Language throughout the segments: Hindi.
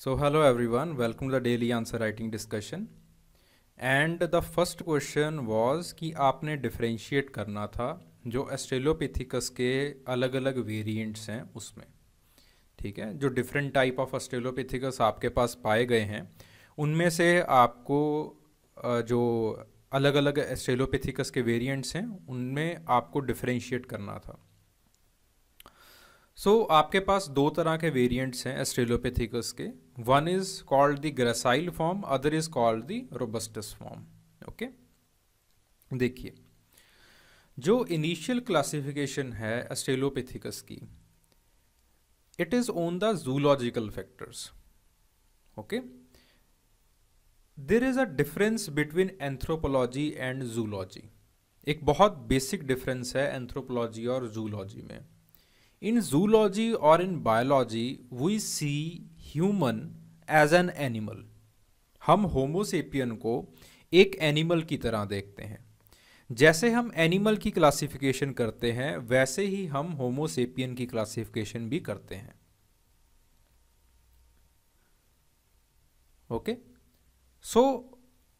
So hello everyone, welcome to the daily answer writing discussion. And the first question was कि आपने differentiate करना था जो Australopithecus के अलग अलग variants हैं उसमें ठीक है जो different type of Australopithecus आपके पास पाए गए हैं उनमें से आपको जो अलग अलग Australopithecus के variants हैं उनमें आपको differentiate करना था सो so, आपके पास दो तरह के वेरिएंट्स हैं एस्ट्रेलोपेथिकस के one is called the gracile form other is called the robustus form okay देखिए जो इनिशियल क्लासिफिकेशन है अस्ट्रेलोपेथिकस की it is on the zoological factors okay there is a difference between anthropology and zoology एक बहुत बेसिक डिफरेंस है एंथ्रोपोलॉजी और जूलॉजी में इन जूलॉजी और in biology we see human as an animal हम होमोसेपियन को एक एनिमल की तरह देखते हैं जैसे हम एनिमल की क्लासिफिकेशन करते हैं वैसे ही हम होमोसेपियन की क्लासिफिकेशन भी करते हैं okay so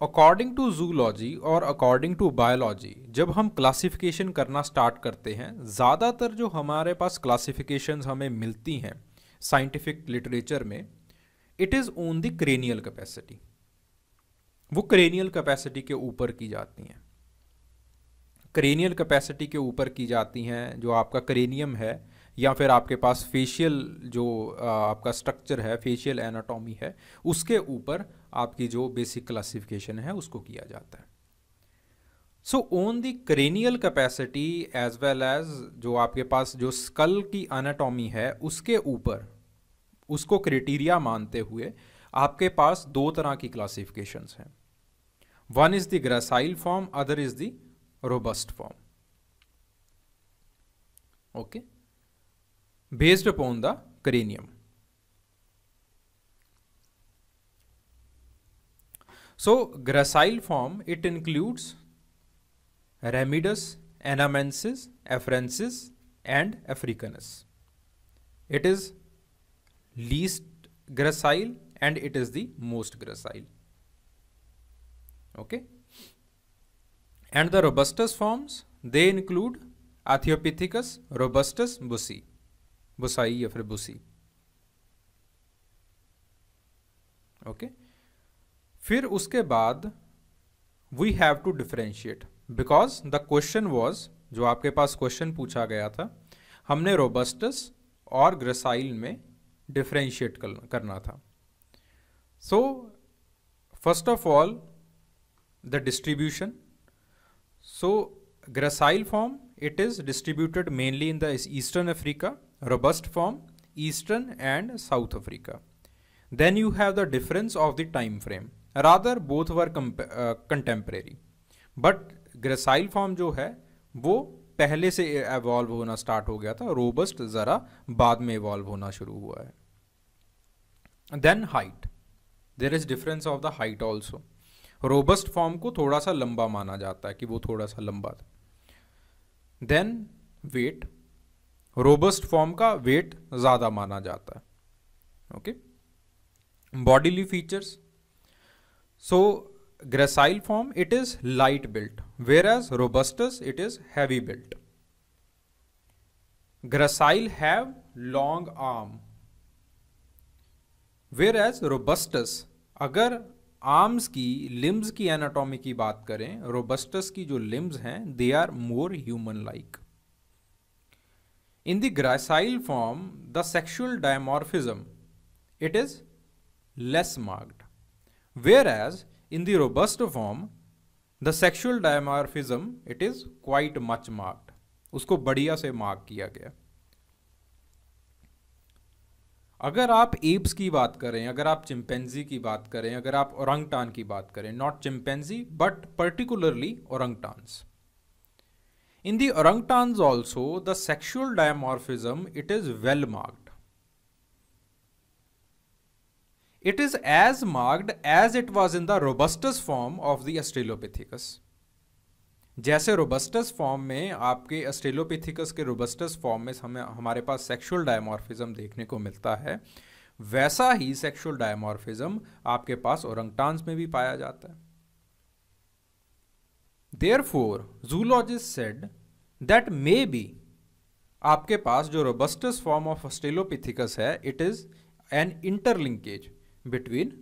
according to zoology और अकॉर्डिंग टू बायोलॉजी जब हम क्लासिफिकेशन करना स्टार्ट करते हैं ज़्यादातर जो हमारे पास क्लासिफिकेशंस हमें मिलती हैं साइंटिफिक लिटरेचर में it is on the cranial capacity वो क्रेनियल कैपेसिटी के ऊपर की जाती हैं क्रेनियल कैपेसिटी के ऊपर की जाती हैं जो आपका क्रेनियम है या फिर आपके पास फेशियल जो आपका स्ट्रक्चर है फेशियल एनाटॉमी है उसके ऊपर आपकी जो बेसिक क्लासिफिकेशन है उसको किया जाता है so on the cranial capacity as well as जो आपके पास जो स्कल की अनाटॉमी है उसके ऊपर उसको क्रिटीरिया मानते हुए आपके पास दो तरह की क्लासिफिकेशन हैं one is the gracile form other is the robust form okay based upon the cranium so gracile form it includes Ramidus, Anamensis, Afarensis and Africanus. It is least gracile and it is the most gracile. Okay. And the robustus forms, they include Athiopithecus robustus busi, busai या busi. okay? फिर उसके बाद we have to differentiate. Because the question was जो आपके पास क्वेश्चन पूछा गया था हमने रोबस्टस और ग्रेसाइल में डिफ्रेंशिएट करना था so first of all the distribution so gracile form it is distributed mainly in the eastern Africa robust form eastern and south Africa then you have the difference of the time frame rather both were contemporary but gracile form जो है वो पहले से एवॉल्व होना स्टार्ट हो गया था रोबस्ट ज़रा बाद में इवॉल्व होना शुरू हुआ है then height there is difference of the height also robust form को थोड़ा सा लंबा माना जाता है कि वो थोड़ा सा लंबा था देन वेट रोबस्ट फॉर्म का वेट ज़्यादा माना जाता है okay bodily features so gracile form it is light built whereas robustus it is heavy built gracile have long arm whereas robustus agar arms ki limbs ki anatomy ki baat kare robustus ki jo limbs hain they are more human like in the gracile form the sexual dimorphism it is less marked whereas In the robust form, the sexual dimorphism, it is quite much marked. उसको बढ़िया से मार्क किया गया अगर आप एप्स की बात करें अगर आप चिंपेंजी की बात करें अगर आप औरंगटान की बात करें not chimpanzee but particularly orangutans in the orangutans also the sexual dimorphism it is well marked It is as marked as it was in the robustus form of the Australopithecus. जैसे रोबस्टस फॉर्म में आपके एस्टेलोपिथिकस के रोबस्टस फॉर्म में हमें हमारे पास सेक्सुअल डायमॉर्फिज्म देखने को मिलता है वैसा ही सेक्सुअल डायमॉर्फिज्म आपके पास ओरंगटांस में भी पाया जाता है there for zoologist said that maybe आपके पास जो रोबस्टस फॉर्म ऑफ एस्टेलोपिथिकस है it is an interlinkage between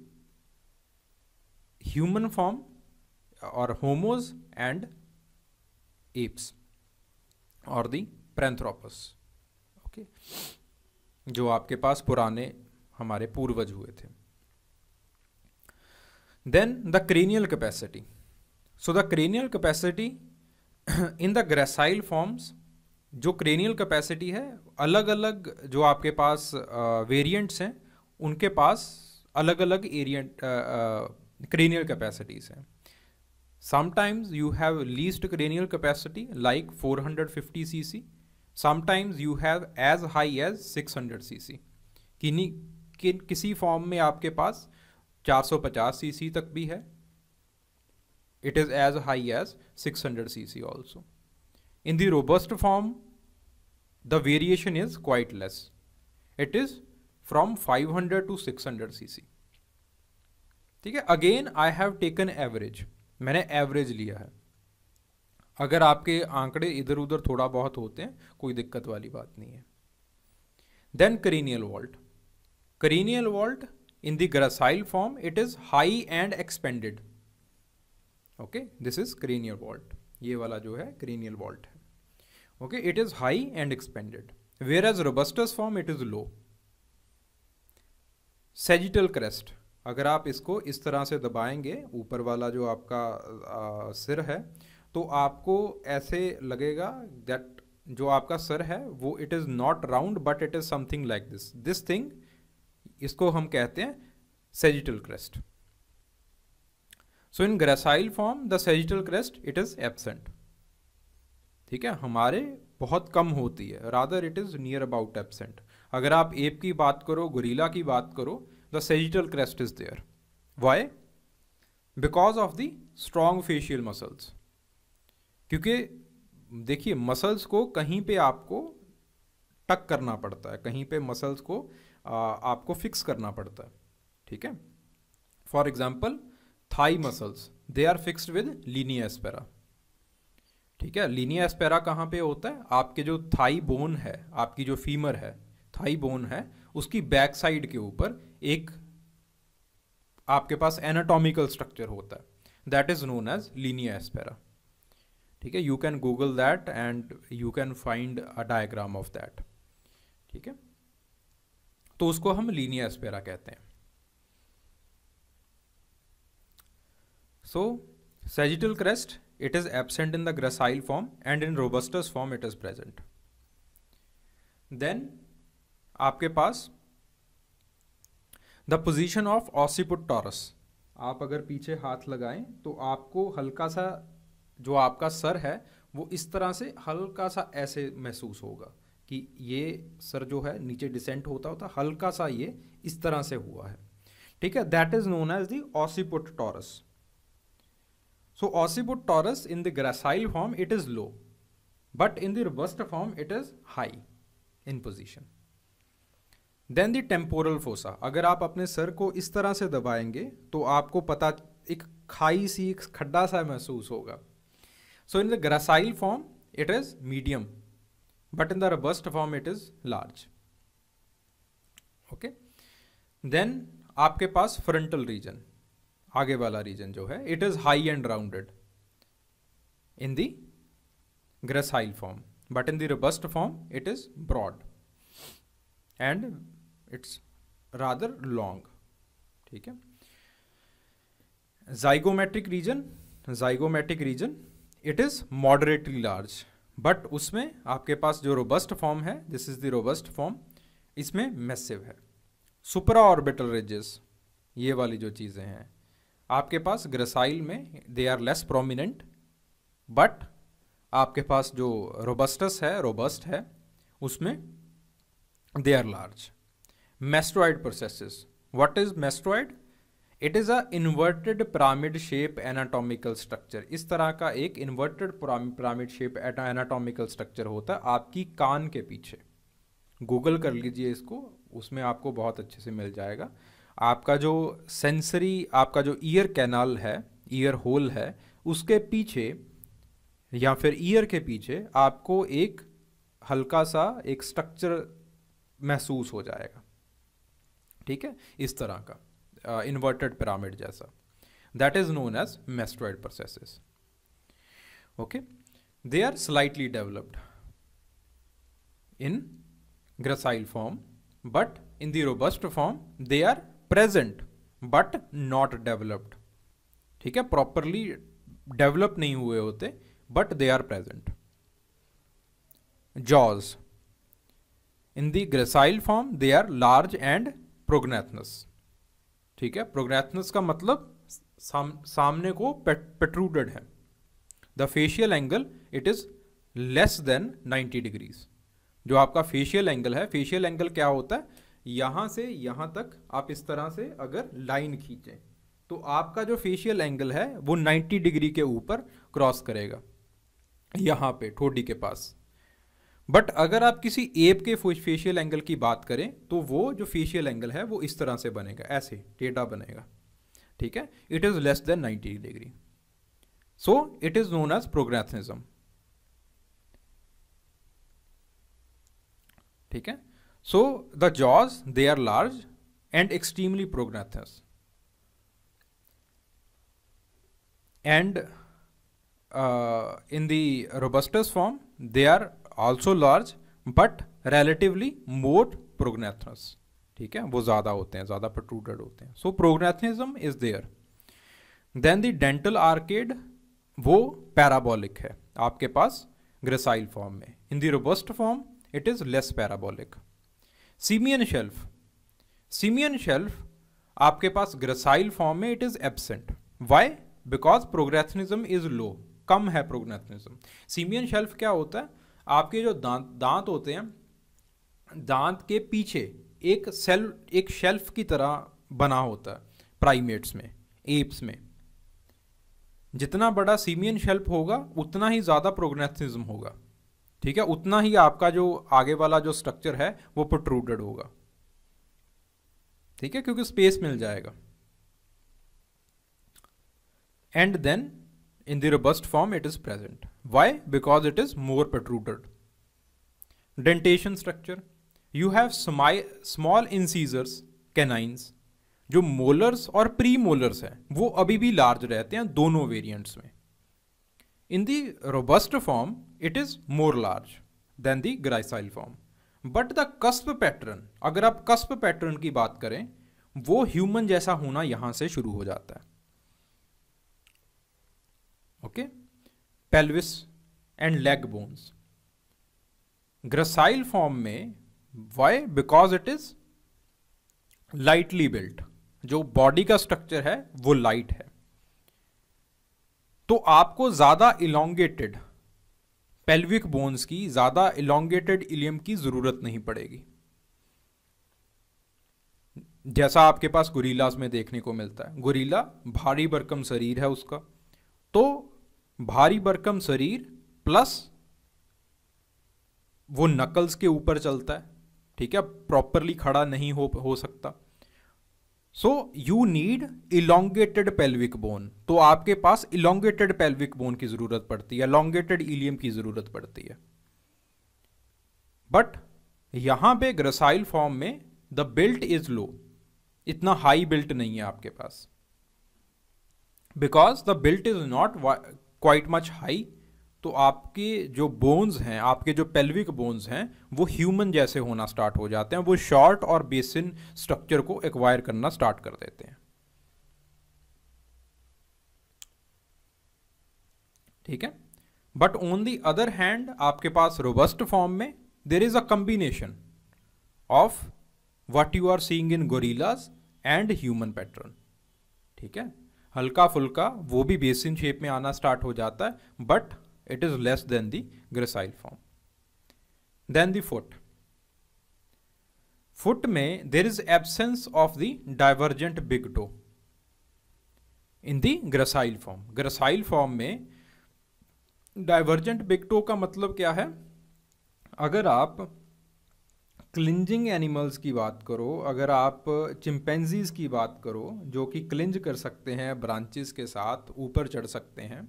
human form or homos and apes और दी पैंथ्रोपस ओके जो आपके पास पुराने हमारे पूर्वज हुए थे then the cranial capacity so the cranial capacity in the gracile forms जो क्रेनियल कैपेसिटी है अलग अलग जो आपके पास वेरिएंट्स हैं उनके पास अलग अलग एरियंट क्रेनियल कैपेसिटीज हैं sometimes you have least cranial capacity like 450 CC sometimes you have as high as 600 CC किन्हीं कि, किसी फॉर्म में आपके पास 450 सीसी तक भी है it is as high as 600 CC also in the robust form the variation is quite less it is from 500 to 600 CC ठीक है again I have taken average मैंने एवरेज लिया है अगर आपके आंकड़े इधर उधर थोड़ा बहुत होते हैं कोई दिक्कत वाली बात नहीं है then cranial vault cranial vault in the gracile form it is high and expanded okay this is cranial vault ये वाला जो है करीनियल वॉल्ट है okay it is high and expanded whereas robustus form it is low sagittal crest अगर आप इसको इस तरह से दबाएंगे ऊपर वाला जो आपका आ, सिर है तो आपको ऐसे लगेगा दैट जो आपका सर है वो it is not round but it is something like this this thing इसको हम कहते हैं sagittal crest so in gracile form the sagittal crest it is absent ठीक है हमारे बहुत कम होती है rather it is near about absent अगर आप एप की बात करो गुरीला की बात करो the sagittal crest is there why because of the strong facial muscles क्योंकि देखिए मसल्स को कहीं पे आपको टक करना पड़ता है कहीं पे मसल्स को आ, आपको फिक्स करना पड़ता है ठीक है for example thigh muscles they are fixed with linea aspera ठीक है लीनिया एस्पेरा कहाँ पे होता है आपके जो थाई बोन है आपकी जो फीमर है थाई बोन है उसकी बैक साइड के ऊपर एक आपके पास एनाटॉमिकल स्ट्रक्चर होता है that is known as linea aspera ठीक है you can Google that and you can find a diagram of that ठीक है तो उसको हम लीनिया एस्पेरा कहते हैं so sagittal crest it is absent in the gracile form and in robustus form it is present then आपके पास the position of occiput torus आप अगर पीछे हाथ लगाएं तो आपको हल्का सा जो आपका सर है वो इस तरह से हल्का सा ऐसे महसूस होगा कि ये सर जो है नीचे डिसेंट होता होता हल्का सा ये इस तरह से हुआ है ठीक है that is known as the occiput torus so occiput torus in the gracile form it is low but in the robust form it is high in position then the temporal fossa अगर आप अपने सर को इस तरह से दबाएंगे तो आपको पता एक खाई सी एक खड्डा सा महसूस होगा so in the gracile form it is medium but in the robust form it is large okay then आपके पास फ्रंटल रीजन आगे वाला रीजन जो है it is high and rounded in the gracile form but in the robust form it is broad and it's rather long ठीक है zygomatic region zygomatic region it is moderately large but उसमें आपके पास जो रोबस्ट फॉर्म है this is the robust form इसमें मैसिव है सुपरा ऑर्बिटल रिजेस ये वाली जो चीज़ें हैं आपके पास ग्रेसाइल में they are less prominent but आपके पास जो रोबस्टस है रोबस्ट है उसमें they are large mastoid processes. What is mastoid it is a inverted pyramid shape anatomical structure इस तरह का एक inverted pyramid shape anatomical structure होता है आपकी कान के पीछे गूगल कर लीजिए इसको उसमें आपको बहुत अच्छे से मिल जाएगा आपका जो सेंसरी आपका जो ईयर कैनाल है ईयर होल है उसके पीछे या फिर ईयर के पीछे आपको एक हल्का सा एक स्ट्रक्चर महसूस हो जाएगा ठीक है इस तरह का इन्वर्टेड पिरामिड जैसा that is known as mastoid processes okay they are slightly developed in gracile form but in the robust form they are present but not developed ठीक है प्रॉपरली डेवलप नहीं हुए होते but they are present jaws in the gracile form they are large and prognathous ठीक है प्रोग्नेथनस का मतलब साम, सामने को पेट्रूडेड है the facial angle it is less than 90 degrees जो आपका फेशियल एंगल है फेशियल एंगल क्या होता है यहाँ से यहाँ तक आप इस तरह से अगर लाइन खींचें तो आपका जो फेशियल एंगल है वो 90 डिग्री के ऊपर क्रॉस करेगा यहाँ पे ठोडी के पास बट अगर आप किसी एप के फेशियल एंगल की बात करें तो वो जो फेशियल एंगल है वो इस तरह से बनेगा ऐसे टेढ़ा बनेगा ठीक है it is less than 90 degree so it is known as prognathism ठीक है so the jaws they are large and extremely prognathous and in the robustus form they are also large but relatively more prognathous ठीक है वो ज़्यादा होते हैं ज़्यादा प्रोट्रूडेड होते हैं so prognathism is there then the dental arcade वो पैराबोलिक है आपके पास ग्रेसाइल फॉर्म में in the robust form it is less parabolic simian shelf simian shelf आपके पास ग्रेसाइल फॉर्म में it is absent why because prognathism is low कम है प्रोग्रेथनिज्म सीमियन शेल्फ क्या होता है आपके जो दांत दांत होते हैं दांत के पीछे एक सेल एक शेल्फ की तरह बना होता है प्राइमेट्स में एप्स में जितना बड़ा सीमियन शेल्फ होगा उतना ही ज़्यादा प्रोग्रेसिज्म होगा ठीक है उतना ही आपका जो आगे वाला जो स्ट्रक्चर है वो प्रोट्रूडेड होगा ठीक है क्योंकि स्पेस मिल जाएगा and then In the robust form, it is present. Why? Because it is more protruded. Dentation structure. You have small incisors, canines. जो मोलर्स और प्री मोलर्स हैं वो अभी भी लार्ज रहते हैं दोनों वेरिएंट्स में in the robust form it is more large than the gracile form but the cusp pattern अगर आप कस्प पैटर्न की बात करें वो ह्यूमन जैसा होना यहाँ से शुरू हो जाता है okay pelvis and leg bones gracile form में why because it is lightly built जो बॉडी का स्ट्रक्चर है वो लाइट है तो आपको ज्यादा इलोंगेटेड पेल्विक बोन्स की ज्यादा इलोंगेटेड इलियम की जरूरत नहीं पड़ेगी जैसा आपके पास गुरीलास में देखने को मिलता है गुरीला भारी बरकम शरीर है उसका तो भारी बरकम शरीर प्लस वो नकल्स के ऊपर चलता है ठीक है प्रॉपरली खड़ा नहीं हो हो सकता so you need elongated pelvic bone तो आपके पास इलोंगेटेड पेल्विक बोन की जरूरत पड़ती है इलोंगेटेड इलियम की जरूरत पड़ती है बट यहां पे ग्रसाइल फॉर्म में द बिल्ट इज लो इतना हाई बिल्ट नहीं है आपके पास because the built is not quite much high तो आपके जो बोन्स हैं आपके जो पेल्विक बोन्स हैं वो ह्यूमन जैसे होना स्टार्ट हो जाते हैं वो शॉर्ट और बेसिन स्ट्रक्चर को एक्वायर करना स्टार्ट कर देते हैं ठीक है but on the other hand आपके पास रोबस्ट फॉर्म में there is a combination of what you are seeing in gorillas and human pattern ठीक है हल्का फुल्का वो भी बेसिन शेप में आना स्टार्ट हो जाता है but it is less than the gracile form then the foot foot में there is absence of the divergent big toe in the gracile form gracile form में डाइवर्जेंट बिग टो का मतलब क्या है अगर आप क्लिंजिंग एनिमल्स की बात करो अगर आप चिंपेंजीज़ की बात करो जो कि क्लिंज कर सकते हैं ब्रांचेस के साथ ऊपर चढ़ सकते हैं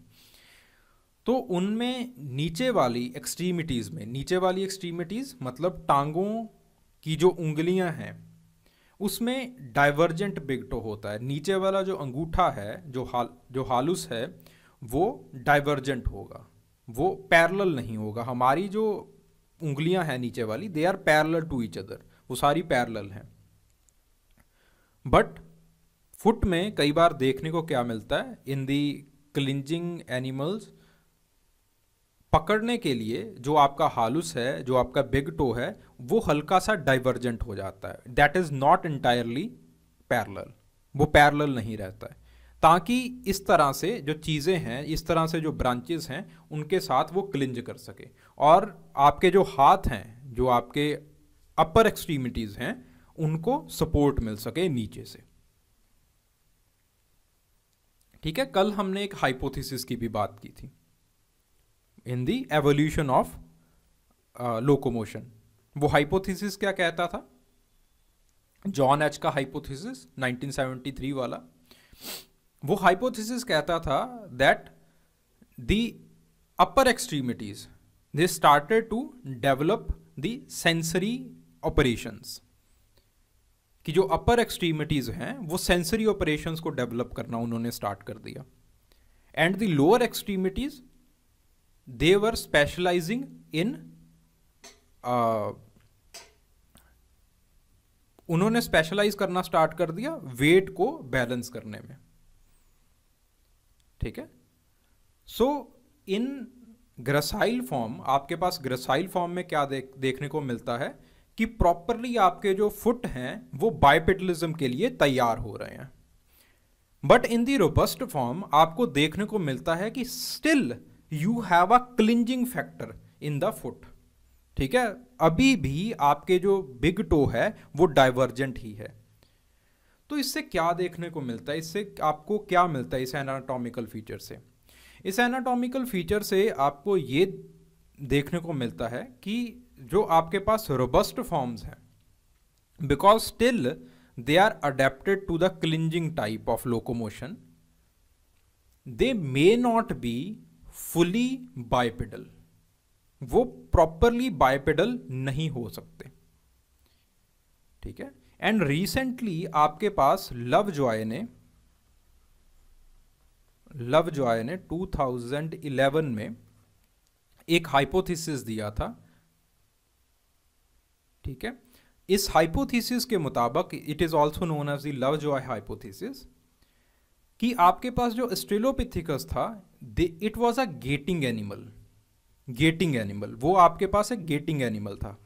तो उनमें नीचे वाली एक्सट्रीमिटीज़ में नीचे वाली एक्सट्रीमिटीज़ मतलब टांगों की जो उंगलियां हैं उसमें डाइवर्जेंट बिगटो होता है नीचे वाला जो अंगूठा है जो हाल जो हालुस है वो डाइवर्जेंट होगा वो पैरल नहीं होगा हमारी जो उंगलियां हैं नीचे वाली they are parallel to each other वो सारी पैरल हैं बट फुट में कई बार देखने को क्या मिलता है इन दी क्लिंजिंग एनिमल्स पकड़ने के लिए जो आपका हालुस है जो आपका बिग टो है वो हल्का सा डाइवर्जेंट हो जाता है that is not entirely parallel वो पैरल नहीं रहता है ताकि इस तरह से जो चीज़ें हैं इस तरह से जो ब्रांचेस हैं उनके साथ वो क्लिंज कर सके और आपके जो हाथ हैं जो आपके अपर एक्सट्रीमिटीज़ हैं उनको सपोर्ट मिल सके नीचे से ठीक है कल हमने एक हाइपोथेसिस की भी बात की थी in the evolution of locomotion वो हाइपोथेसिस क्या कहता था जॉन एच का हाइपोथेसिस 1973 वाला वो हाइपोथेसिस कहता था that the upper extremities they started to develop the sensory operations कि जो अपर एक्सट्रीमिटीज हैं वो सेंसरी ऑपरेशंस को डेवलप करना उन्होंने स्टार्ट कर दिया and the lower extremities they were specializing in उन्होंने स्पेशलाइज करना स्टार्ट कर दिया वेट को बैलेंस करने में ठीक है सो इन ग्रसाइल फॉर्म आपके पास ग्रसाइल फॉर्म में क्या देख देखने को मिलता है कि प्रॉपरली आपके जो फुट हैं वो बाइपेटलिज्म के लिए तैयार हो रहे हैं but in the robust form आपको देखने को मिलता है कि still you have a clinging factor in the foot ठीक है अभी भी आपके जो बिग टो है वो डाइवर्जेंट ही है तो इससे क्या देखने को मिलता है इससे आपको क्या मिलता है इस एनाटॉमिकल फीचर से इस एनाटॉमिकल फीचर से आपको ये देखने को मिलता है कि जो आपके पास रोबस्ट फॉर्म्स हैं because still they are adapted to the clinging type of locomotion they may not be fully bipedal वो प्रॉपरली बायपेडल नहीं हो सकते ठीक है एंड रिसेंटली आपके पास लव जॉय ने लव जॉय ने 2011 में एक हाइपोथेसिस दिया था ठीक है इस हाइपोथेसिस के मुताबिक it is also known as the Lovejoy hypothesis कि आपके पास जो स्ट्रेलोपिथिकस था it was a getting animal getting animal वो आपके पास एक गेटिंग एनिमल था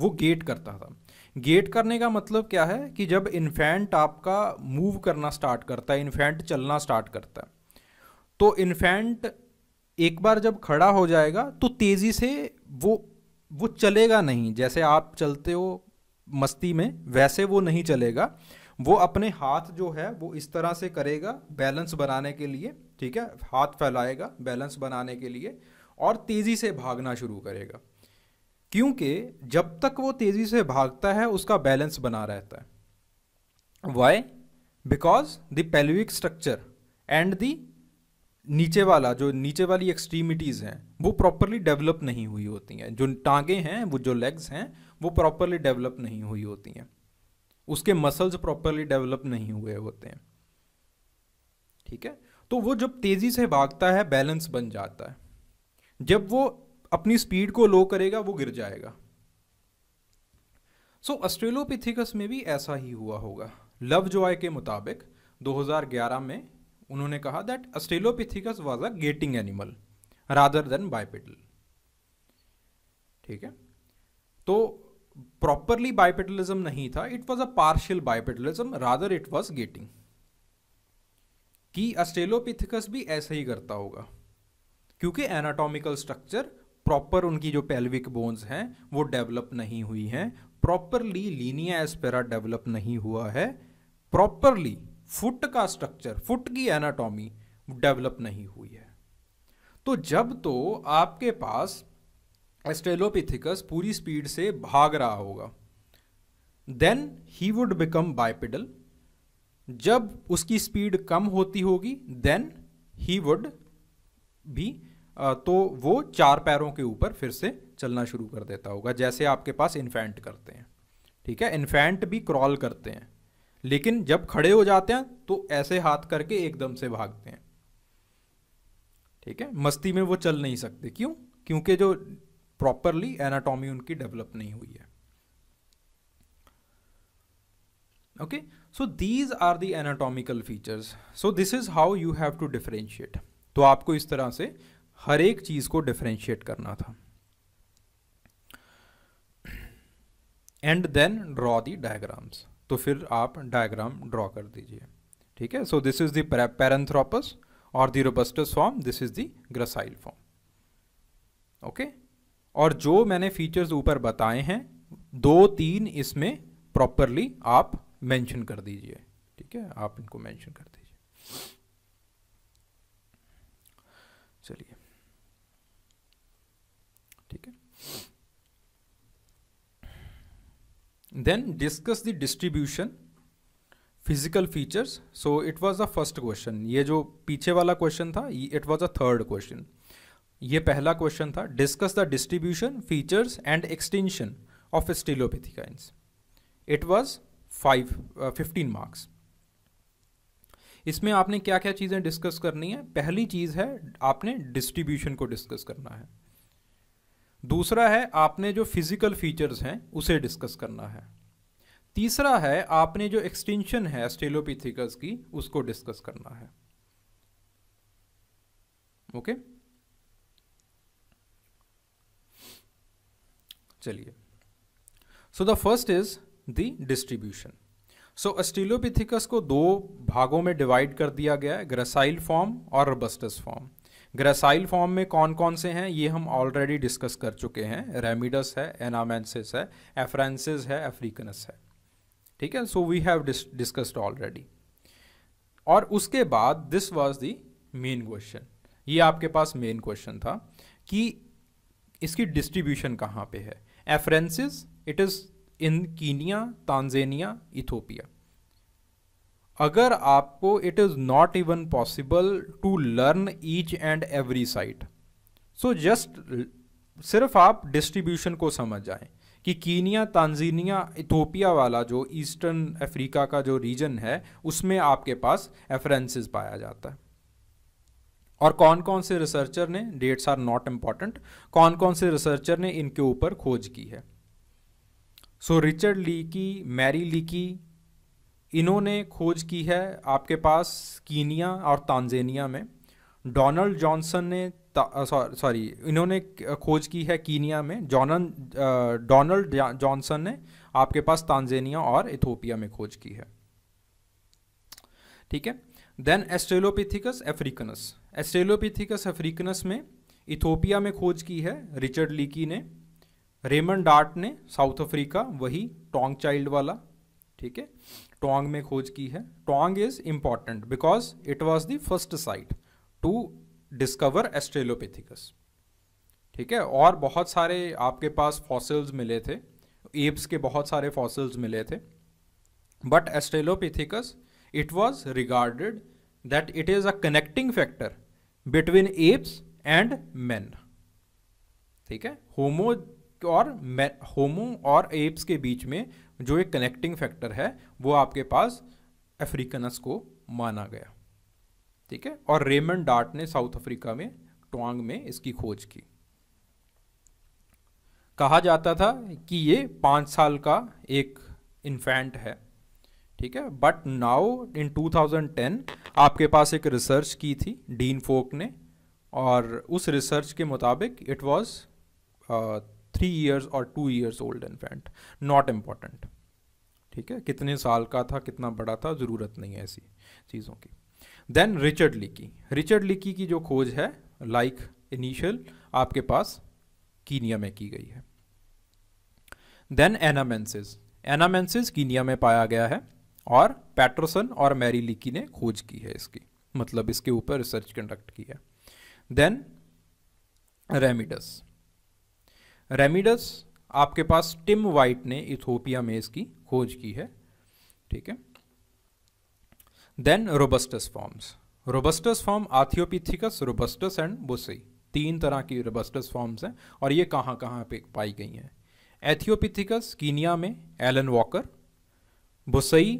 वो गेट करता था गेट करने का मतलब क्या है कि जब इन्फेंट आपका मूव करना स्टार्ट करता है इन्फेंट चलना स्टार्ट करता है तो इन्फेंट एक बार जब खड़ा हो जाएगा तो तेज़ी से वो वो चलेगा नहीं जैसे आप चलते हो मस्ती में वैसे वो नहीं चलेगा वो अपने हाथ जो है वो इस तरह से करेगा बैलेंस बनाने के लिए ठीक है हाथ फैलाएगा बैलेंस बनाने के लिए और तेज़ी से भागना शुरू करेगा क्योंकि जब तक वो तेज़ी से भागता है उसका बैलेंस बना रहता है why because the pelvic structure and the नीचे वाला जो नीचे वाली एक्सट्रीमिटीज़ हैं वो प्रॉपरली डेवलप नहीं हुई होती हैं जो टांगे हैं वो जो लेग्स हैं वो प्रॉपरली डेवलप नहीं हुई होती हैं उसके मसल्स प्रॉपरली डेवलप नहीं हुए होते हैं ठीक है तो वो जब तेज़ी से भागता है बैलेंस बन जाता है जब वो अपनी स्पीड को लो करेगा वो गिर जाएगा सो ऑस्ट्रेलोपिथिकस में भी ऐसा ही हुआ होगा लव जॉय के मुताबिक 2011 में उन्होंने कहा that Australopithecus was a getting animal rather than bipedal ठीक है तो प्रॉपरली बाइपेटलिज्म नहीं था it was a partial bipedalism rather it was getting कि ऑस्ट्रेलोपिथिकस भी ऐसा ही करता होगा क्योंकि एनाटॉमिकल स्ट्रक्चर प्रॉपर उनकी जो पेल्विक बोन्स हैं वो डेवलप नहीं हुई हैं प्रॉपरली लीनिया एस्पेरा डेवलप नहीं हुआ है प्रॉपरली फुट का स्ट्रक्चर फुट की एनाटॉमी डेवलप नहीं हुई है तो जब तो आपके पास एस्ट्रेलोपिथिकस पूरी स्पीड से भाग रहा होगा then he would become bipedal जब उसकी स्पीड कम होती होगी देन ही वुड भी तो वो चार पैरों के ऊपर फिर से चलना शुरू कर देता होगा जैसे आपके पास इन्फेंट करते हैं ठीक है इन्फेंट भी क्रॉल करते हैं लेकिन जब खड़े हो जाते हैं तो ऐसे हाथ करके एकदम से भागते हैं ठीक है मस्ती में वो चल नहीं सकते क्यों क्योंकि जो प्रॉपरली एनाटॉमी उनकी डेवलप नहीं हुई है okay so these are the anatomical features so this is how you have to differentiate तो आपको इस तरह से हर एक चीज़ को डिफ्रेंशिएट करना था and then draw the diagrams तो फिर आप डायग्राम ड्रॉ कर दीजिए ठीक है सो दिस इज दैरेंथ्रोपस और the robustus form this is the gracile form okay और जो मैंने फीचर्स ऊपर बताए हैं दो तीन इसमें प्रॉपरली आप मेंशन कर दीजिए ठीक है आप इनको मेंशन कर दीजिए चलिए then discuss the distribution physical features so it was the first question ये जो पीछे वाला question था it was a third question ये पहला question था discuss the distribution features and extension of stylopithecines it was five fifteen marks इसमें आपने क्या क्या चीज़ें डिस्कस करनी है पहली चीज़ है आपने डिस्ट्रीब्यूशन को डिस्कस करना है दूसरा है आपने जो फिज़िकल फीचर्स हैं उसे डिस्कस करना है तीसरा है आपने जो एक्सटेंशन है स्टेलोपिथिकस की उसको डिस्कस करना है ओके चलिए so the first is the distribution so Australopithecus को दो भागों में डिवाइड कर दिया गया है ग्रेसाइल फॉर्म और रबस्टस फॉर्म ग्रेसाइल फॉर्म में कौन कौन से हैं ये हम ऑलरेडी डिस्कस कर चुके हैं रेमिडस है एनामेंसिस है एफ्रेंसिस है एफ्रीकनस है ठीक है so we have discussed already और उसके बाद this was the main question ये आपके पास मेन क्वेश्चन था कि इसकी डिस्ट्रीब्यूशन कहाँ पे है afarensis it is in Kenya Tanzania Ethiopia अगर आपको it is not even possible to learn each and every site so just सिर्फ आप डिस्ट्रीब्यूशन को समझ जाएं कि कीनिया तंजीनिया इथोपिया वाला जो ईस्टर्न अफ्रीका का जो रीजन है उसमें आपके पास एफरेंसेस पाया जाता है और कौन कौन से रिसर्चर ने डेट्स आर नॉट इंपॉर्टेंट कौन कौन से रिसर्चर ने इनके ऊपर खोज की है सो रिचर्ड ली की मैरी ली की इन्होंने खोज की है आपके पास कीनिया और तांजेनिया में डोनाल्ड जॉनसन ने सॉरी इन्होंने खोज की है कीनिया में जॉनन डोनाल्ड जॉनसन ने आपके पास तांजेनिया और इथोपिया में खोज की है ठीक है then Australopithecus africanus Australopithecus africanus में इथोपिया में खोज की है रिचर्ड लीकी ने रेमन डार्ट ने साउथ अफ्रीका वही टोंग चाइल्ड वाला ठीक है टोंग में खोज की है Taung is important because it was the first site to discover Australopithecus ठीक है और बहुत सारे आपके पास फॉसिल्स मिले थे एप्स के बहुत सारे फॉसिल्स मिले थे but Australopithecus it was regarded that it is a connecting factor between apes and man ठीक है होमो और होमो और एप्स के बीच में जो एक कनेक्टिंग फैक्टर है वो आपके पास अफ्रीकनस को माना गया ठीक है और रेमन डार्ट ने साउथ अफ्रीका में टोंग में इसकी खोज की कहा जाता था कि ये पाँच साल का एक इन्फेंट है ठीक है बट नाउ इन 2010 आपके पास एक रिसर्च की थी डीन फोक ने और उस रिसर्च के मुताबिक इट वॉज थ्री ईयर्स और two years old infant not important ठीक है कितने साल का था कितना बड़ा था ज़रूरत नहीं है ऐसी चीज़ों की देन रिचर्ड लिकी रिचर्ड लिकी की जो खोज है लाइक like इनिशियल आपके पास कीनिया में की गई है देन एनामेंसिस एनामेंसिस कीनिया में पाया गया है और पैटरसन और मैरी लिकी ने खोज की है इसकी मतलब इसके ऊपर रिसर्च कंडक्ट की है देन रेमिडस रेमिडस आपके पास टिम वाइट ने इथोपिया में इसकी खोज की है ठीक है then robustus forms robustus form aethiopicus robustus and boisei तीन तरह की रोबस्टस फॉर्म्स हैं और ये कहाँ कहाँ पे पाई गई हैं एथियोपिथिकस कीनिया में एलन वॉकर बुसई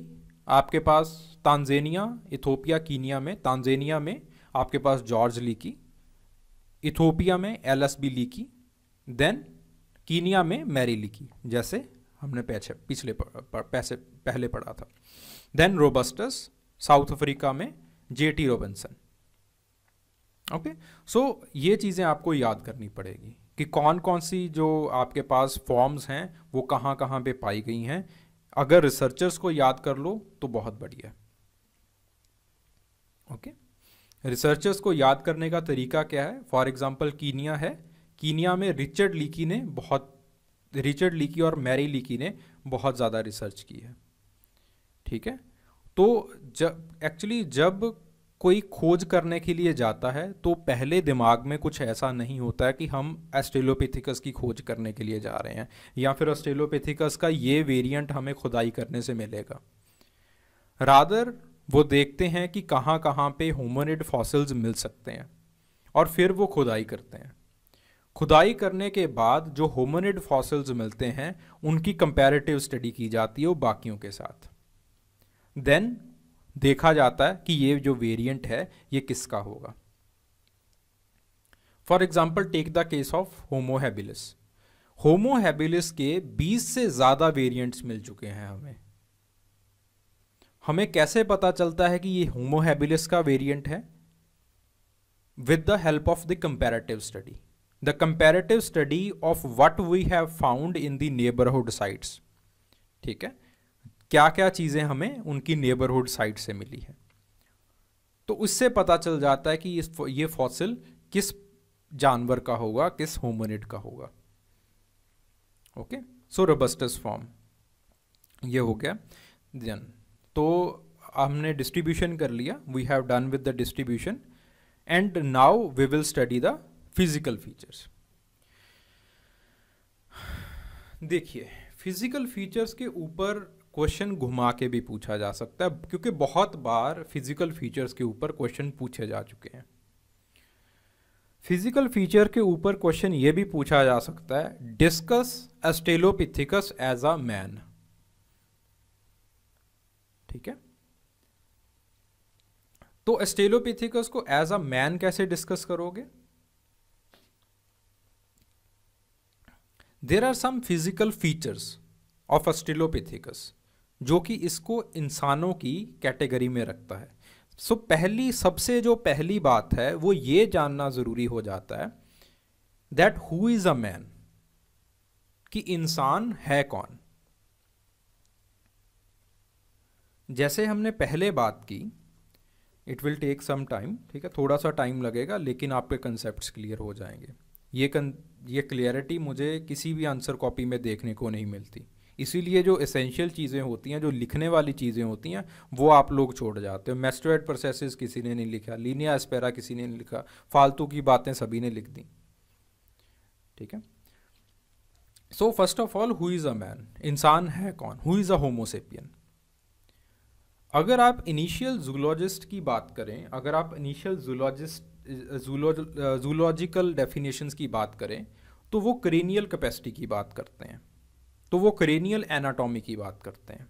आपके पास तांजेनिया इथोपिया कीनिया में तांजेनिया में आपके पास जॉर्ज लीकी इथोपिया में L S B Leakey then Kenya में मैरी लिखी जैसे हमने पैसे पिछले पैसे पहले पढ़ा था देन रोबस्टस साउथ अफ्रीका में J T Robinson okay so ये चीज़ें आपको याद करनी पड़ेगी कि कौन कौन सी जो आपके पास फॉर्म्स हैं वो कहाँ कहाँ पे पाई गई हैं अगर रिसर्चर्स को याद कर लो तो बहुत बढ़िया ओके okay? रिसर्चर्स को याद करने का तरीका क्या है फॉर एग्जाम्पल कीनिया है कीनिया में रिचर्ड लीकी ने बहुत रिचर्ड लीकी और मैरी लीकी ने बहुत ज़्यादा रिसर्च की है ठीक है तो जब एक्चुअली जब कोई खोज करने के लिए जाता है तो पहले दिमाग में कुछ ऐसा नहीं होता है कि हम एस्ट्रेलोपेथिकस की खोज करने के लिए जा रहे हैं या फिर ऑस्ट्रेलोपेथिकस का ये वेरिएंट हमें खुदाई करने से मिलेगा रादर वो देखते हैं कि कहाँ कहाँ पे होमोनिड फॉसिल्स मिल सकते हैं और फिर वो खुदाई करते हैं खुदाई करने के बाद जो होमोनिड फॉसिल्स मिलते हैं उनकी कंपैरेटिव स्टडी की जाती है वो बाकियों के साथ देन देखा जाता है कि ये जो वेरिएंट है ये किसका होगा for example take the case of Homo habilis Homo habilis के 20 से ज़्यादा वेरिएंट्स मिल चुके हैं हमें हमें कैसे पता चलता है कि ये होमोहेबिलिस का वेरिएंट है with the help of the comparative study the comparative study of what we have found in the neighbourhood sites ठीक है क्या क्या चीज़ें हमें उनकी नेबरहुड साइट से मिली है तो उससे पता चल जाता है कि इस ये फॉसिल किस जानवर का होगा किस होमोनिड का होगा ओके सो रोबस्टस फॉर्म ये हो गया देन तो हमने डिस्ट्रीब्यूशन कर लिया we have done with the distribution and now we will study the physical features देखिए फिजिकल फीचर्स के ऊपर क्वेश्चन घुमा के भी पूछा जा सकता है क्योंकि बहुत बार फिजिकल फीचर्स के ऊपर क्वेश्चन पूछे जा चुके हैं फिजिकल फीचर के ऊपर क्वेश्चन ये भी पूछा जा सकता है discuss Australopithecus as a man ठीक है तो एस्टेलोपिथिकस को एज अ मैन कैसे डिस्कस करोगे there are some physical features of Australopithecus जो कि इसको इंसानों की कैटेगरी में रखता है सो so, पहली सबसे जो पहली बात है वो ये जानना ज़रूरी हो जाता है that who is a man कि इंसान है कौन जैसे हमने पहले बात की it will take some time ठीक है थोड़ा सा टाइम लगेगा लेकिन आपके कंसेप्ट क्लियर हो जाएंगे ये ये क्लियरिटी मुझे किसी भी आंसर कॉपी में देखने को नहीं मिलती इसीलिए जो एसेंशियल चीज़ें होती हैं जो लिखने वाली चीज़ें होती हैं वो आप लोग छोड़ जाते हो मेस्टोएड प्रोसेसेस किसी ने नहीं लिखा लीनिया एस्पेरा किसी ने नहीं लिखा फालतू की बातें सभी ने लिख दी ठीक है so first of all who is a man इंसान है कौन हु इज़ अ होमोसेपियन अगर आप इनिशियल जूलॉजिस्ट की बात करें अगर आप इनिशियल जूलॉजिस्ट जूलॉजिकल डेफिनेशंस की बात करें तो वो क्रेनियल कैपेसिटी की बात करते हैं तो वो क्रेनियल एनाटॉमी की बात करते हैं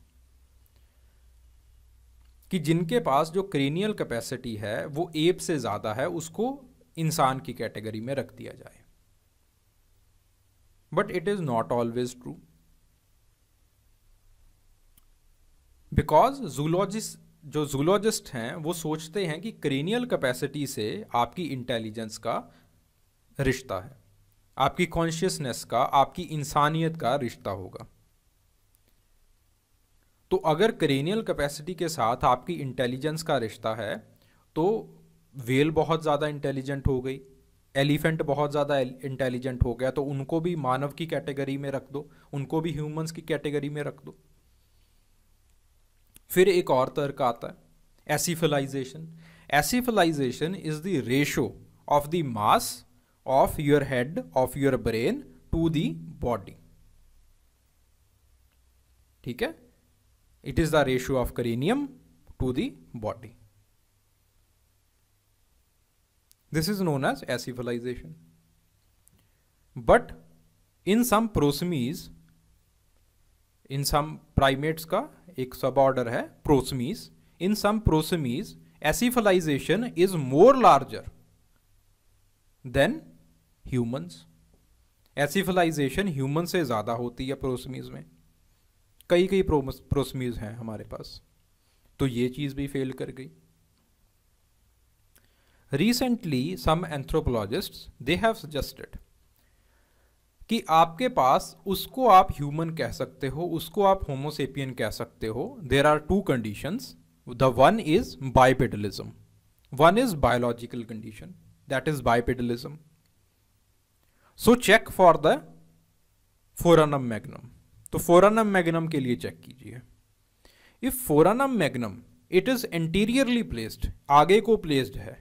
कि जिनके पास जो क्रेनियल कैपेसिटी है वो एप से ज़्यादा है उसको इंसान की कैटेगरी में रख दिया जाए but it is not always true because zoologist जो जूलॉजिस्ट हैं वो सोचते हैं कि क्रेनियल कैपेसिटी से आपकी इंटेलिजेंस का रिश्ता है आपकी कॉन्शियसनेस का आपकी इंसानियत का रिश्ता होगा तो अगर क्रेनियल कैपेसिटी के साथ आपकी इंटेलिजेंस का रिश्ता है तो वेल बहुत ज़्यादा इंटेलिजेंट हो गई एलिफेंट बहुत ज़्यादा इंटेलिजेंट हो गया तो उनको भी मानव की कैटेगरी में रख दो उनको भी ह्यूमंस की कैटेगरी में रख दो फिर एक और तर्क आता है encephalization encephalization is the ratio of the mass of your head of your brain to the body ठीक है it is the ratio of cranium to the body this is known as encephalization but in some prosimii in some primates का एक सब ऑर्डर है prosimii in some prosimii encephalization is more larger than humans encephalization human से ज़्यादा होती है प्रोसमीज में कई कई प्रोसमीज हैं हमारे पास तो ये चीज़ भी फेल कर गई recently some anthropologist they have suggested कि आपके पास उसको आप ह्यूमन कह सकते हो उसको आप होमोसेपियन कह सकते हो there are two conditions the one is bipedalism one is biological condition that is bipedalism so check for the foramen magnum तो फोरानम मैग्नम के लिए चेक कीजिए if foramen magnum it is anteriorly placed आगे को प्लेस्ड है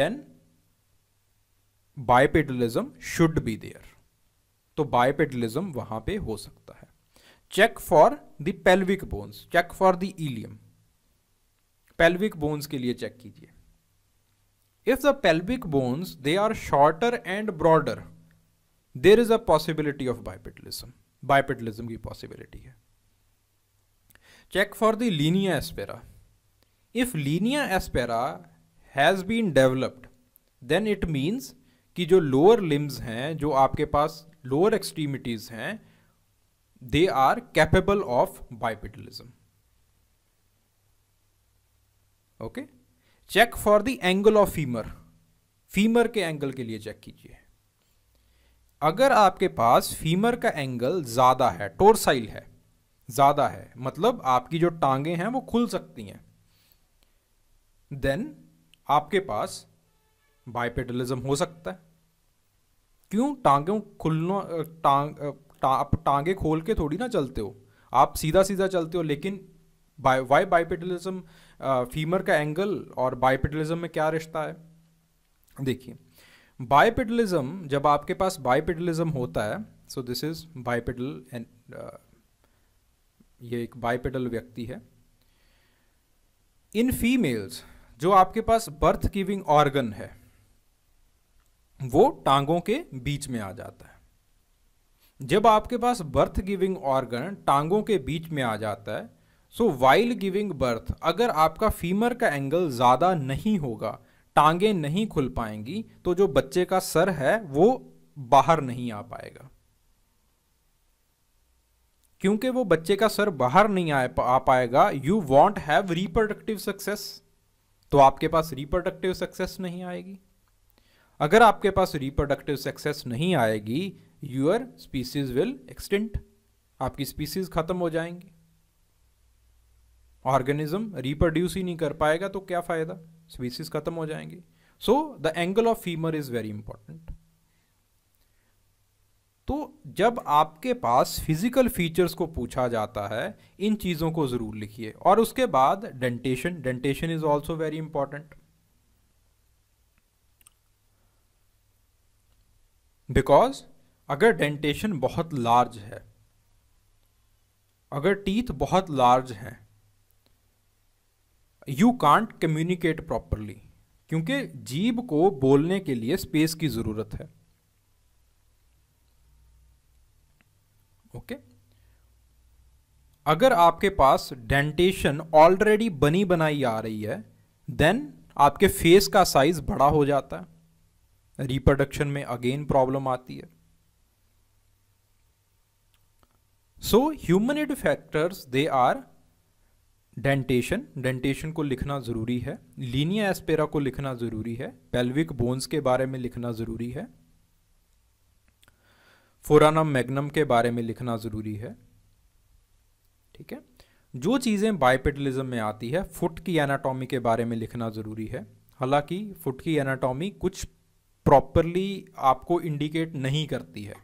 then bipedalism should be there तो बायपेडलिज्म वहां पे हो सकता है check for the pelvic bones check for the ilium pelvic bones के लिए चेक कीजिए if the pelvic bones they are shorter and broader there is a possibility of bipedalism bipedalism की पॉसिबिलिटी है check for the linea aspera if linea aspera has been developed then it means कि जो लोअर लिम्स हैं जो आपके पास लोअर एक्सट्रीमिटीज़ हैं they are capable of bipedalism okay check for the angle of femur femur के एंगल के लिए चेक कीजिए अगर आपके पास फीमर का एंगल ज़्यादा है टोरसाइल है ज़्यादा है मतलब आपकी जो टांगे हैं वो खुल सकती हैं देन आपके पास बाइपेडलिज्म हो सकता है क्यों टांगों खुलना टांग आप टांगे खोल के थोड़ी ना चलते हो आप सीधा सीधा चलते हो लेकिन बाय वाई बाइपेटलिज्म फीमर का एंगल और बाइपेटलिज्म में क्या रिश्ता है देखिए बाइपेटलिज्म जब आपके पास बाइपेटलिज्म होता है so this is bipedal and ये एक बाइपेटल व्यक्ति है इन फीमेल्स जो आपके पास बर्थ गिविंग ऑर्गन है वो टांगों के बीच में आ जाता है जब आपके पास बर्थ गिविंग ऑर्गन टांगों के बीच में आ जाता है सो वाइल गिविंग बर्थ अगर आपका फीमर का एंगल ज़्यादा नहीं होगा टांगे नहीं खुल पाएंगी तो जो बच्चे का सर है वो बाहर नहीं आ पाएगा क्योंकि वो बच्चे का सर बाहर नहीं आ, पा, आ पाएगा you won't have reproductive success तो आपके पास रिप्रोडक्टिव सक्सेस नहीं आएगी अगर आपके पास रिप्रोडक्टिव सक्सेस नहीं आएगी यूर स्पीसीज विल एक्सटेंट आपकी स्पीसीज खत्म हो जाएंगी ऑर्गेनिज्म रिप्रोड्यूस ही नहीं कर पाएगा तो क्या फायदा स्पीसीज खत्म हो जाएंगी so the angle of femur is very important तो जब आपके पास फिजिकल फीचर्स को पूछा जाता है इन चीज़ों को ज़रूर लिखिए और उसके बाद dentation dentation is also very important because अगर डेंटेशन बहुत लार्ज है अगर टीथ बहुत लार्ज हैं यू कांट कम्युनिकेट प्रॉपरली क्योंकि जीभ को बोलने के लिए स्पेस की ज़रूरत है ओके okay? अगर आपके पास डेंटेशन ऑलरेडी बनी बनाई आ रही है देन आपके फेस का साइज बड़ा हो जाता है रिप्रोडक्शन में अगेन प्रॉब्लम आती है so hominid factors they are dentation dentation को लिखना ज़रूरी है लीनिया एस्पेरा को लिखना ज़रूरी है पेल्विक बोन्स के बारे में लिखना ज़रूरी है फोराना मैग्नम के बारे में लिखना ज़रूरी है ठीक है जो चीज़ें बायपेटलिज्म में आती है फुट की एनाटॉमी के बारे में लिखना ज़रूरी है हालांकि फुट की एनाटॉमी कुछ प्रॉपरली आपको इंडिकेट नहीं करती है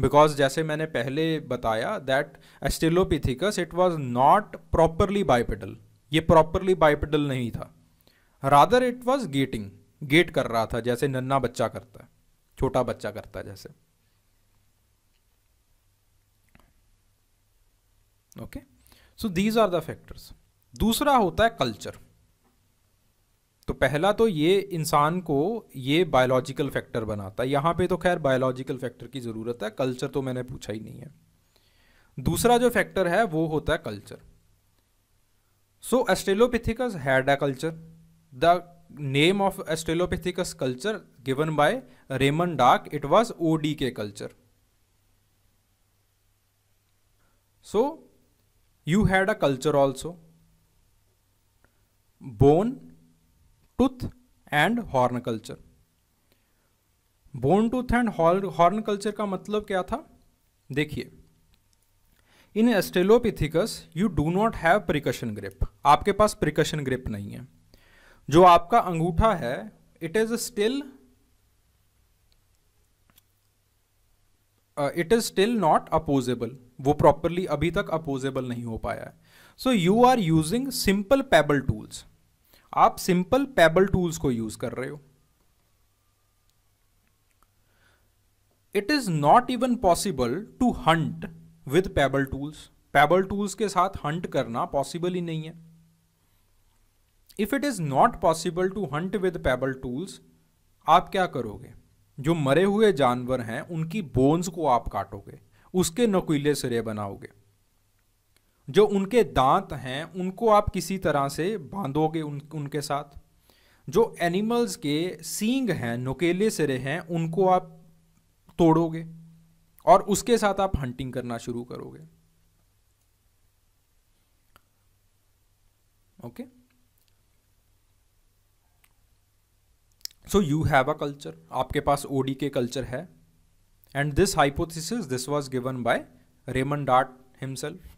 बिकॉज जैसे मैंने पहले बताया that Australopithecus it was not properly bipedal ये प्रॉपरली बाइपेडल नहीं था rather it was getting gait कर रहा था जैसे नन्ना बच्चा करता है छोटा बच्चा करता है जैसे okay so these are the factors दूसरा होता है कल्चर तो पहला तो ये इंसान को ये बायोलॉजिकल फैक्टर बनाता है यहाँ पे तो खैर बायोलॉजिकल फैक्टर की ज़रूरत है कल्चर तो मैंने पूछा ही नहीं है दूसरा जो फैक्टर है वो होता है culture so Australopithecus had a culture the name of Australopithecus culture given by Raymond Dart it was O D K culture so you had a culture also bone tooth and horn culture bone tooth and horn culture का मतलब क्या था देखिए in Australopithecus you do not have precision grip आपके पास प्रिकशन ग्रिप नहीं है जो आपका अंगूठा है it is still it is still not opposable वो प्रॉपरली अभी तक अपोजेबल नहीं हो पाया है so you are using simple pebble tools आप सिंपल पेबल टूल्स को यूज कर रहे हो it is not even possible to hunt with pebble tools pebble tools के साथ हंट करना पॉसिबल ही नहीं है if it is not possible to hunt with pebble tools आप क्या करोगे जो मरे हुए जानवर हैं उनकी बोन्स को आप काटोगे उसके नकुले सिरे बनाओगे जो उनके दांत हैं उनको आप किसी तरह से बांधोगे उन उनके साथ जो एनिमल्स के सींग हैं नुकेले सिरे हैं उनको आप तोड़ोगे और उसके साथ आप हंटिंग करना शुरू करोगे okay so you have a culture आपके पास ओडी के कल्चर है and this hypothesis this was given by Raymond Dart himself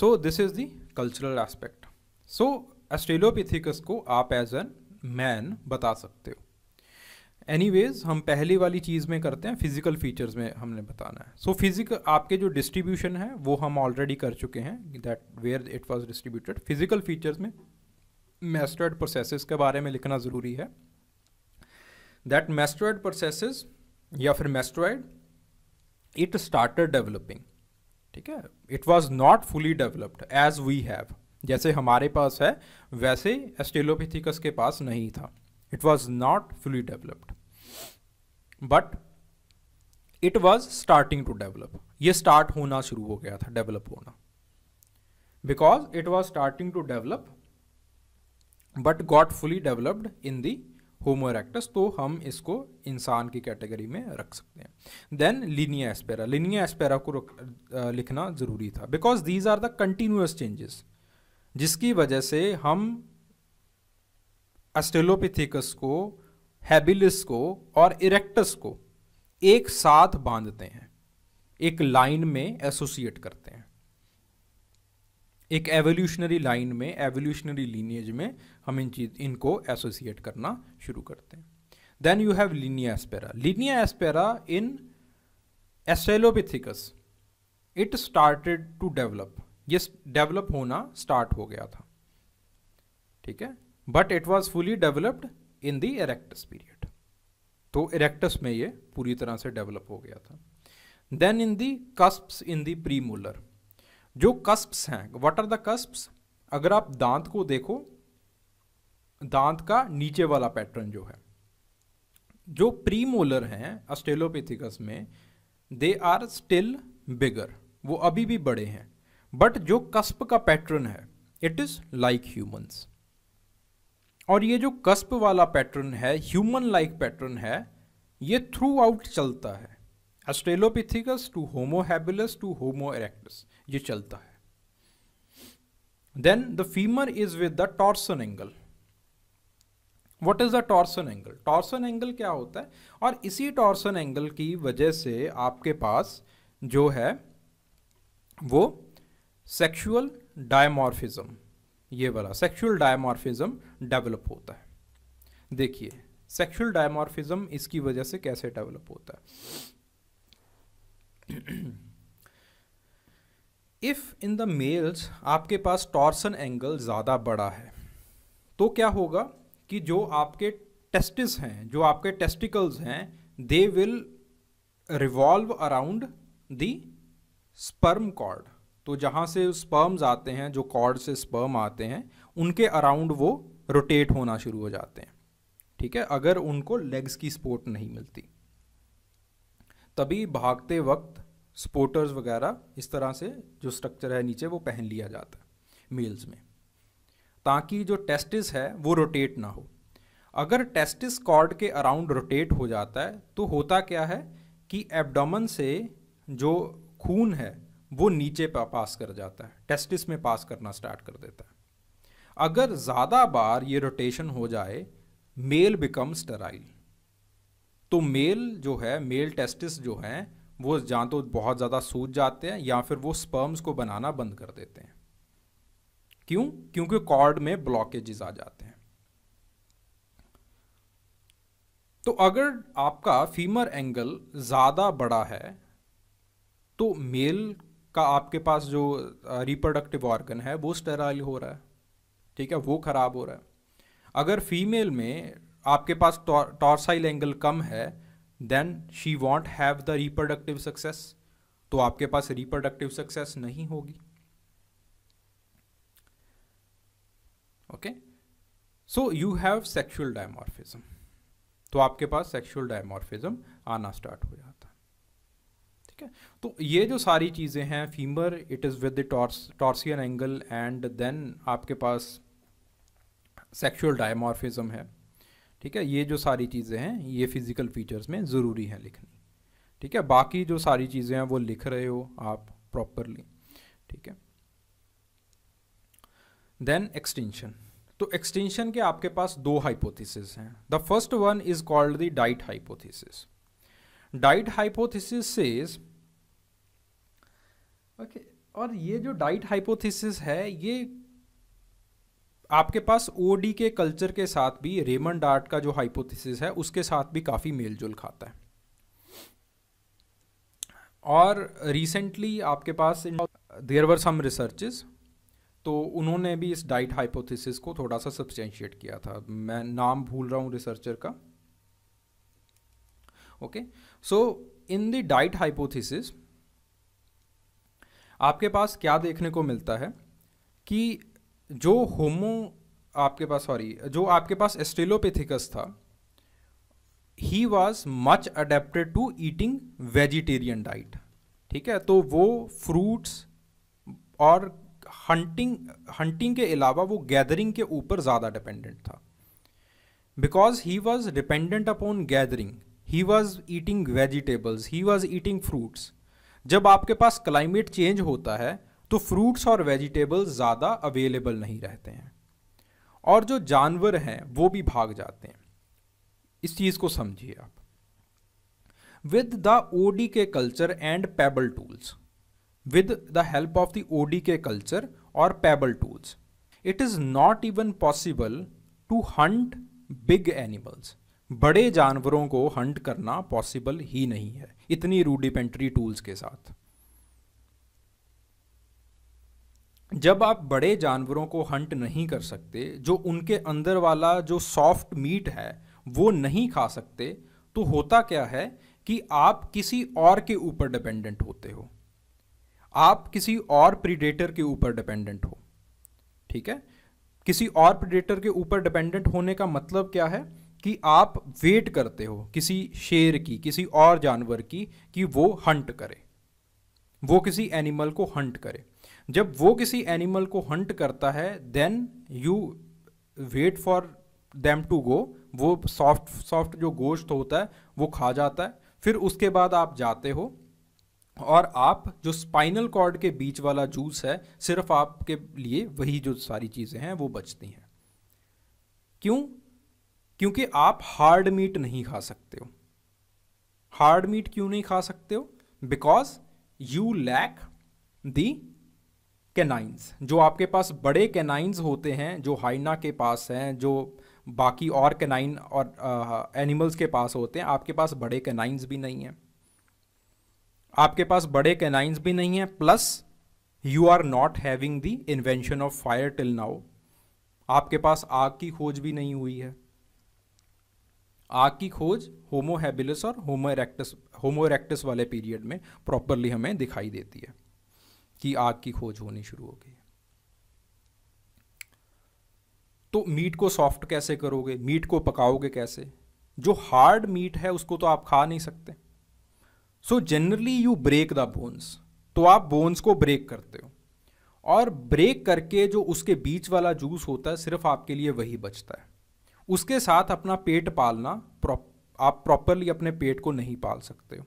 so this is the cultural aspect so Australopithecus को आप एज एन मैन बता सकते हो एनीवेज हम पहली वाली चीज़ में करते हैं फिजिकल फीचर्स में हमने बताना है सो so, फिजिक आपके जो डिस्ट्रीब्यूशन है वो हम ऑलरेडी कर चुके हैं that where it was distributed physical features में मेस्टर्ड प्रोसेसेस के बारे में लिखना ज़रूरी है दैट मेस्टर्ड प्रोसेसेस या फिर मेस्ट्रॉयड इट स्टार्टेड डेवलपिंग ठीक है it was not fully developed as we have जैसे हमारे पास है वैसे एस्टेलोपिथिकस के पास नहीं था it was not fully developed but it was starting to develop ये स्टार्ट होना शुरू हो गया था डेवलप होना because it was starting to develop but got fully developed in the homo तो हम इसको इंसान की कैटेगरी में रख सकते हैं then linea aspera linea aspera को लिखना ज़रूरी था because these are the continuous changes जिसकी वजह से हम एस्टेलोपिथिकस को हैबिलिस को और इरेक्टस को एक साथ बांधते हैं एक लाइन में एसोसिएट करते हैं एक एवोल्यूशनरी लाइन में एवोल्यूशनरी लीनियज में हम इन चीज इनको एसोसिएट करना शुरू करते हैं then you have linea aspera linea aspera in Australopithecus it started to develop ये डेवलप होना स्टार्ट हो गया था ठीक है but it was fully developed in the erectus period तो इरेक्टस में ये पूरी तरह से डेवलप हो गया था देन इन दी कस्प इन दी प्रीमूलर जो कस्प्स हैं वट आर द कस्प्स अगर आप दांत को देखो दांत का नीचे वाला पैटर्न जो है जो प्री मोलर हैं ऑस्टेलोपेथिकस में दे आर स्टिल बिगर वो अभी भी बड़े हैं बट जो कस्प का पैटर्न है इट इज़ लाइक ह्यूमंस और ये जो कस्प वाला पैटर्न है ह्यूमन लाइक पैटर्न है ये थ्रू आउट चलता है Australopithecus to homo habilis to homo erectus ये चलता है then the femur is with the torsion angle what is the torsion angle torsion angle क्या होता है और इसी टॉर्सन एंगल की वजह से आपके पास जो है वो सेक्शुअल डायमॉर्फिज्म ये वाला सेक्सुअल डायमॉर्फिज्म डेवलप होता है देखिए सेक्शुअल डायमॉर्फिज्म इसकी वजह से कैसे डेवलप होता है इफ इन द मेल्स आपके पास टॉर्सन एंगल ज़्यादा बड़ा है तो क्या होगा कि जो आपके टेस्टिस हैं जो आपके टेस्टिकल्स हैं they will revolve around the sperm cord तो जहाँ से स्पर्म्स आते हैं जो कॉर्ड से स्पर्म आते हैं उनके अराउंड वो रोटेट होना शुरू हो जाते हैं ठीक है अगर उनको लेग्स की सपोर्ट नहीं मिलती तभी भागते वक्त स्पोर्टर्स वगैरह इस तरह से जो स्ट्रक्चर है नीचे वो पहन लिया जाता है मेल्स में ताकि जो टेस्टिस है वो रोटेट ना हो अगर टेस्टिस कॉर्ड के अराउंड रोटेट हो जाता है तो होता क्या है कि एब्डोमन से जो खून है वो नीचे पर पास कर जाता है टेस्टिस में पास करना स्टार्ट कर देता है अगर ज़्यादा बार ये रोटेशन हो जाए मेल बिकम स्टराइल तो मेल जो है मेल टेस्टिस जो हैं वो जहाँ तो बहुत ज़्यादा सूज जाते हैं या फिर वो स्पर्म्स को बनाना बंद कर देते हैं क्यों क्योंकि कॉर्ड में ब्लॉकेजेस आ जाते हैं तो अगर आपका फीमर एंगल ज़्यादा बड़ा है तो मेल का आपके पास जो रिप्रोडक्टिव ऑर्गन है वो स्टेराइल हो रहा है ठीक है वो ख़राब हो रहा है अगर फीमेल में आपके पास टॉर्साइल एंगल कम है then she won't have the reproductive success तो आपके पास रिप्रोडक्टिव सक्सेस नहीं होगी okay so you have sexual dimorphism तो आपके पास सेक्शुअल डायमॉर्फिज्म आना स्टार्ट हो जाता है ठीक है तो ये जो सारी चीज़ें हैं femur it is with the torsion angle and then आपके पास सेक्शुअल डायमॉर्फिज्म है ठीक है ये जो सारी चीज़ें हैं ये फिज़िकल फीचर्स में ज़रूरी हैं लिखनी ठीक है बाकी जो सारी चीज़ें हैं वो लिख रहे हो आप प्रॉपरली ठीक है देन एक्सटेंशन तो एक्सटेंशन के आपके पास दो हाइपोथेसिस हैं the first one is called the diet hypothesis diet hypothesis says okay और ये जो डाइट हाइपोथेसिस है ये आपके पास ओडी के कल्चर के साथ भी रेमंड डार्ट का जो हाइपोथेसिस है उसके साथ भी काफ़ी मेलजोल खाता है और रिसेंटली आपके पास देयर वर सम रिसर्चेस तो उन्होंने भी इस डाइट हाइपोथेसिस को थोड़ा सा सब्सटेंशिएट किया था मैं नाम भूल रहा हूँ रिसर्चर का okay so in the diet hypothesis आपके पास क्या देखने को मिलता है कि जो होमो आपके पास सॉरी जो आपके पास एस्टेलोपेथिकस था he was much adapted to eating vegetarian diet ठीक है तो वो फ्रूट्स और हंटिंग हंटिंग के अलावा वो गैदरिंग के ऊपर ज़्यादा डिपेंडेंट था because he was dependent upon gathering he was eating vegetables he was eating fruits जब आपके पास क्लाइमेट चेंज होता है तो फ्रूट्स और वेजिटेबल्स ज़्यादा अवेलेबल नहीं रहते हैं और जो जानवर हैं वो भी भाग जाते हैं इस चीज़ को समझिए आप with the OD K culture and pebble tools with the help of the OD K culture और pebble tools it is not even possible to hunt big animals बड़े जानवरों को हंट करना पॉसिबल ही नहीं है इतनी रूडिपेंट्री टूल्स के साथ जब आप बड़े जानवरों को हंट नहीं कर सकते जो उनके अंदर वाला जो सॉफ्ट मीट है वो नहीं खा सकते तो होता क्या है कि आप किसी और के ऊपर डिपेंडेंट होते हो आप किसी और प्रीडेटर के ऊपर डिपेंडेंट हो ठीक है किसी और प्रीडेटर के ऊपर डिपेंडेंट होने का मतलब क्या है कि आप वेट करते हो किसी शेर की किसी और जानवर की कि वो हंट करे वो किसी एनिमल को हंट करे जब वो किसी एनिमल को हंट करता है then you wait for them to go वो सॉफ्ट सॉफ्ट जो गोश्त होता है वो खा जाता है फिर उसके बाद आप जाते हो और आप जो स्पाइनल कॉर्ड के बीच वाला जूस है सिर्फ आपके लिए वही जो सारी चीज़ें हैं वो बचती हैं क्यों क्योंकि आप हार्ड मीट नहीं खा सकते हो हार्ड मीट क्यों नहीं खा सकते हो because you lack the canines जो आपके पास बड़े कैनाइंस होते हैं जो हाइना के पास हैं जो बाकी और कैनाइन और एनिमल्स के पास होते हैं आपके पास बड़े कैनाइंस भी नहीं हैं आपके पास बड़े कैनाइंस भी नहीं है plus you are not having the invention of fire till now आपके पास आग की खोज भी नहीं हुई है आग की खोज होमो हैबिलस और होमो इरेक्टस होमो इरेक्टस वाले पीरियड में प्रॉपरली हमें दिखाई देती है कि आग की खोज होनी शुरू हो गई तो मीट को सॉफ्ट कैसे करोगे मीट को पकाओगे कैसे जो हार्ड मीट है उसको तो आप खा नहीं सकते so generally you break the bones तो आप बोन्स को ब्रेक करते हो और ब्रेक करके जो उसके बीच वाला जूस होता है सिर्फ आपके लिए वही बचता है उसके साथ अपना पेट पालना आप प्रॉपरली अपने पेट को नहीं पाल सकते हो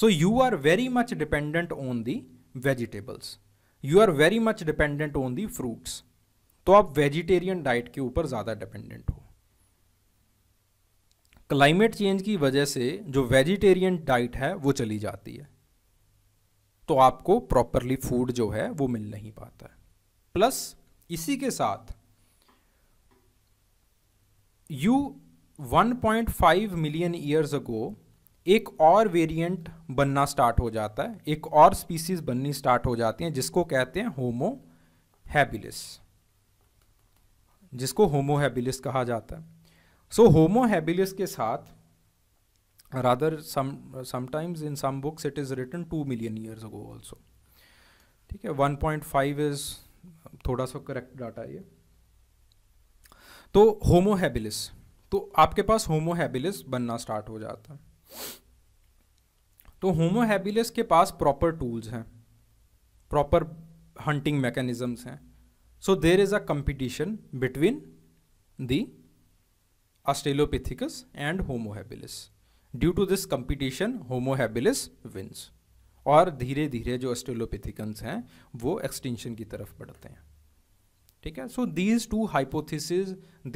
so you are very much dependent on the vegetables you are very much dependent on the fruits तो आप वेजिटेरियन डाइट के ऊपर ज़्यादा डिपेंडेंट हो क्लाइमेट चेंज की वजह से जो वेजिटेरियन डाइट है वो चली जाती है तो आपको प्रॉपरली फूड जो है वो मिल नहीं पाता है प्लस इसी के साथ यू 1.5 मिलियन ईयर्स अगो एक और वेरिएंट बनना स्टार्ट हो जाता है एक और स्पीसीज बननी स्टार्ट हो जाती है जिसको कहते हैं होमो हैबिलिस जिसको होमो हैबिलिस कहा जाता है सो होमो हैबिलियस के साथ rather some sometimes in some books it is written 2 million years ago also ठीक है फाइव इज थोड़ा सा करेक्ट डाटा ये तो होमो हैबिलिस तो आपके पास होमो हैबिलिस बनना स्टार्ट हो जाता है तो होमो हैबिलिस के पास प्रॉपर टूल्स हैं प्रॉपर हंटिंग मैकेनिज्म हैं so there is a competition between the Australopithecus and Homo due to this this competition, wins और धीरे धीरे जो ऑस्ट्रेलोपिथिकन्स हैं वो एक्सटेंशन की तरफ बढ़ते हैं ठीक है so these two hypothesis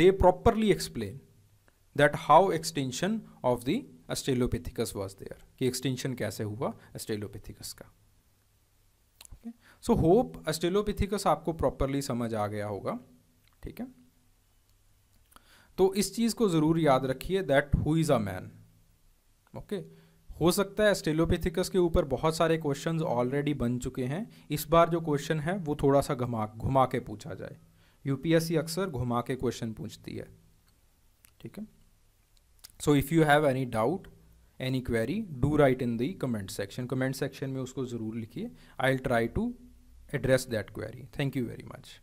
they properly explain that how extinction of the Australopithecus was there कि एक्सटेंशन कैसे हुआ ऑस्ट्रेलोपिथिकस का सो होप ऑस्ट्रेलोपिथिकस आपको प्रॉपरली समझ आ गया होगा ठीक है तो इस चीज़ को ज़रूर याद रखिए that who is a man okay हो सकता है स्टेलोपेथिकस के ऊपर बहुत सारे क्वेश्चन ऑलरेडी बन चुके हैं इस बार जो क्वेश्चन है वो थोड़ा सा घुमा घुमा के पूछा जाए यूपीएससी अक्सर घुमा के क्वेश्चन पूछती है ठीक है so if you have any doubt any query do write in the comment section comment section में उसको ज़रूर लिखिए I will try to address that query thank you very much